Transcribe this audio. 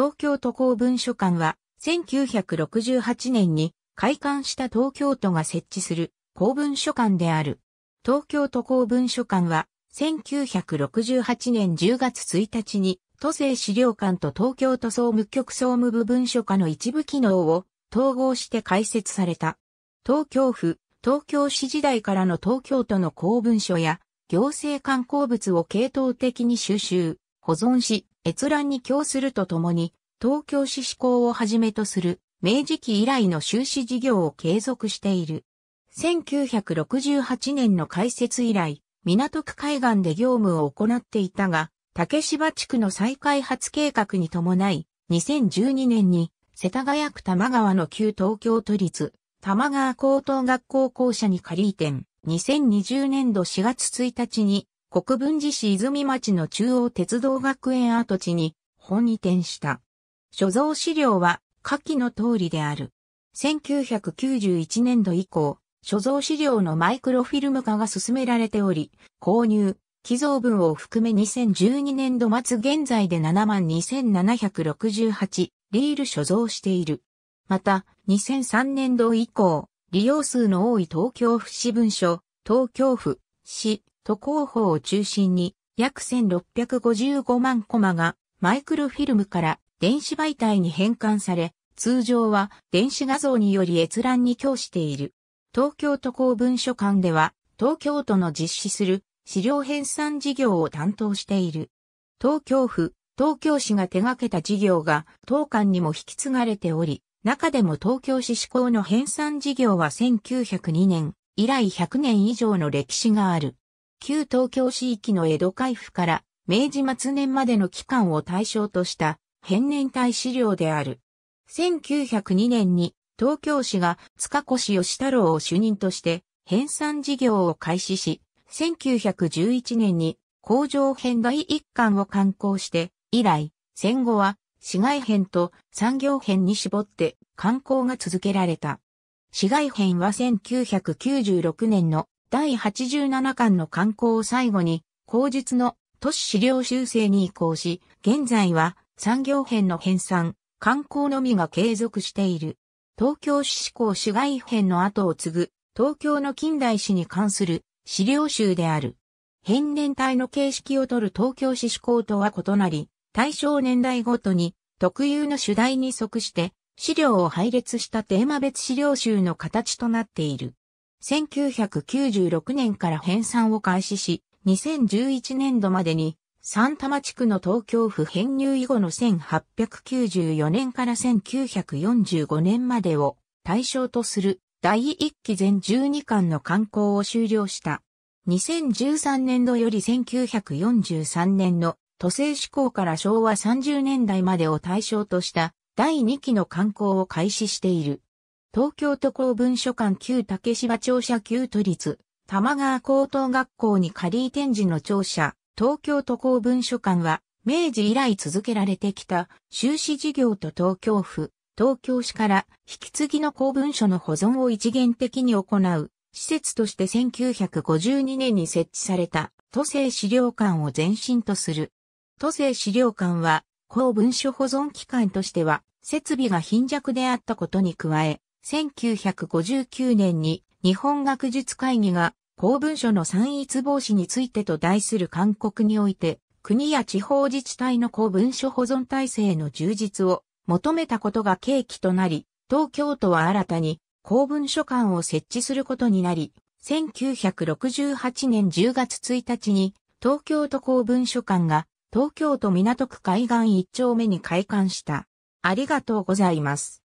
東京都公文書館は、1968年に開館した東京都が設置する公文書館である。東京都公文書館は、1968年10月1日に、都政資料館と東京都総務局総務部文書課の一部機能を統合して開設された。東京府、東京市時代からの東京都の公文書や行政観光物を系統的に収集、保存し、閲覧に供するとともに、東京市志向をはじめとする明治期以来の修士事業を継続している。1968年の開設以来、港区海岸で業務を行っていたが、竹芝地区の再開発計画に伴い、2012年に世田谷区玉川の旧東京都立玉川高等学校校舎に仮移転、2020年度4月1日に国分寺市泉町の中央鉄道学園跡地に本移転した。所蔵資料は下記の通りである。1991年度以降、所蔵資料のマイクロフィルム化が進められており、購入、寄贈分を含め2012年度末現在で72,768リール所蔵している。また、2003年度以降、利用数の多い東京府市文書、東京府、市、都広報を中心に約1655万コマがマイクロフィルムから電子媒体に変換され、通常は電子画像により閲覧に供している。東京都公文書館では東京都の実施する資料編纂事業を担当している。東京府、東京市が手掛けた事業が当館にも引き継がれており、中でも東京市志向の編纂事業は1902年以来100年以上の歴史がある。旧東京市域の江戸海府から明治末年までの期間を対象とした変年体資料である。1902年に東京市が塚越義太郎を主任として編纂事業を開始し、1911年に工場編第一巻を刊行して、以来、戦後は市外編と産業編に絞って刊行が続けられた。市外編は1996年の第87巻の刊行を最後に、後述の都市資料修正に移行し、現在は産業編の編纂、観光のみが継続している。東京市志向市外編の後を継ぐ、東京の近代史に関する資料集である。変年体の形式をとる東京市志向とは異なり、対象年代ごとに特有の主題に即して資料を配列したテーマ別資料集の形となっている。1996年から編纂を開始し、2011年度までに、三多摩地区の東京府編入以後の1894年から1945年までを対象とする第1期全12巻の刊行を終了した。2013年度より1943年の都政施行から昭和30年代までを対象とした第2期の刊行を開始している。東京都公文書館旧竹芝庁舎旧都立、玉川高等学校に仮移転時の庁舎、東京都公文書館は、明治以来続けられてきた、修士事業と東京府、東京市から引き継ぎの公文書の保存を一元的に行う、施設として1952年に設置された、都政資料館を前身とする。都政資料館は、公文書保存機関としては、設備が貧弱であったことに加え、1959年に日本学術会議が公文書の散逸防止についてと題する勧告において、国や地方自治体の公文書保存体制の充実を求めたことが契機となり、東京都は新たに公文書館を設置することになり、1968年10月1日に東京都公文書館が東京都港区海岸1丁目に開館した。ありがとうございます。